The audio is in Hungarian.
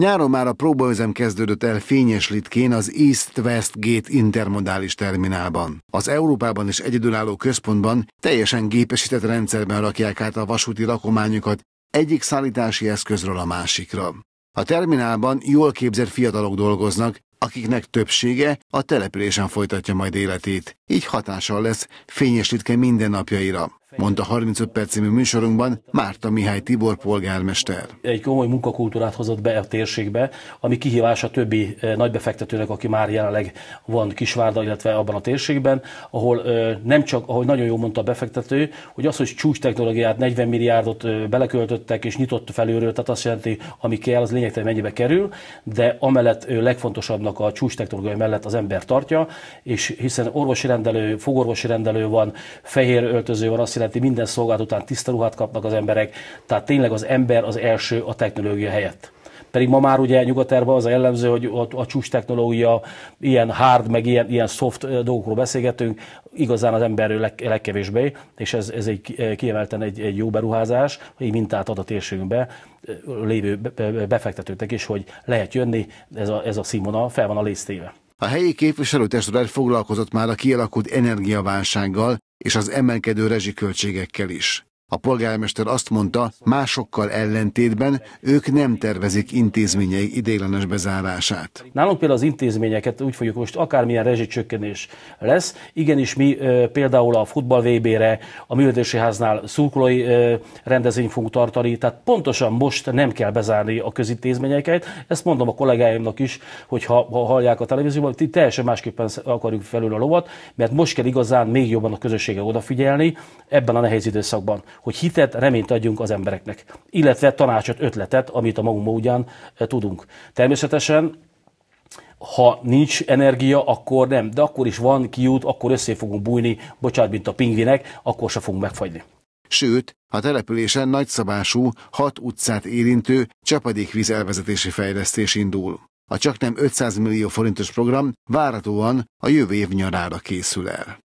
Nyáron már a próbaüzem kezdődött el litkén az East-West Gate intermodális terminálban. Az Európában is egyedülálló központban teljesen gépesített rendszerben rakják át a vasúti rakományokat egyik szállítási eszközről a másikra. A terminálban jól képzett fiatalok dolgoznak, akiknek többsége a településen folytatja majd életét, így hatással lesz litke mindennapjaira mondta 35 perc című műsorunkban Márta Mihály Tibor polgármester. Egy komoly munkakultúrát hozott be a térségbe, ami kihívás a többi eh, nagybefektetőnek, aki már jelenleg van Kisvárda, illetve abban a térségben, ahol eh, nem csak, ahogy nagyon jól mondta a befektető, hogy az, hogy csúcs technológiát 40 milliárdot eh, beleköltöttek és nyitott felülről, tehát azt jelenti, ami kell, az lényegtelen mennyibe kerül, de amellett legfontosabbnak a csúcs technológiai mellett az ember tartja, és hiszen orvosi rendelő, fogorvosi rendelő van, fehér öltöző van, azt jelenti, minden szolgálat után tiszta ruhát kapnak az emberek, tehát tényleg az ember az első a technológia helyett. Pedig ma már ugye nyugat az a jellemző, hogy a, a csúcs technológia, ilyen hard, meg ilyen, ilyen soft dolgokról beszélgetünk, igazán az emberről leg, legkevésbé, és ez, ez egy kiemelten egy, egy jó beruházás, egy mintát ad a térségünkbe lévő befektetőknek is, hogy lehet jönni, ez a, ez a színvonal fel van a léztéve. A helyi képviselőtestület foglalkozott már a kialakult energiaválsággal, és az emelkedő rezsiköltségekkel is. A polgármester azt mondta, másokkal ellentétben ők nem tervezik intézményei ideiglenes bezárását. Nálunk például az intézményeket úgy fogjuk most akármilyen rezsicsökkenés lesz. Igenis mi például a futball VB-re, a művelési háznál szurkolói rendezvényt fogunk tartani, tehát pontosan most nem kell bezárni a közintézményeket. Ezt mondom a kollégáimnak is, hogy ha, hallják a televízióban, hogy teljesen másképpen akarjuk felül a lovat, mert most kell igazán még jobban a közösségre odafigyelni ebben a nehéz időszakban hogy hitet, reményt adjunk az embereknek, illetve tanácsot, ötletet, amit a magunk módján eh, tudunk. Természetesen ha nincs energia, akkor nem, de akkor is van kiút, akkor össze fogunk bújni, bocsánat, mint a pingvinek, akkor se fogunk megfagyni. Sőt, a településen nagyszabású, hat utcát érintő csapadékvíz elvezetési fejlesztés indul. A csaknem 500 millió forintos program várhatóan a jövő év nyarára készül el.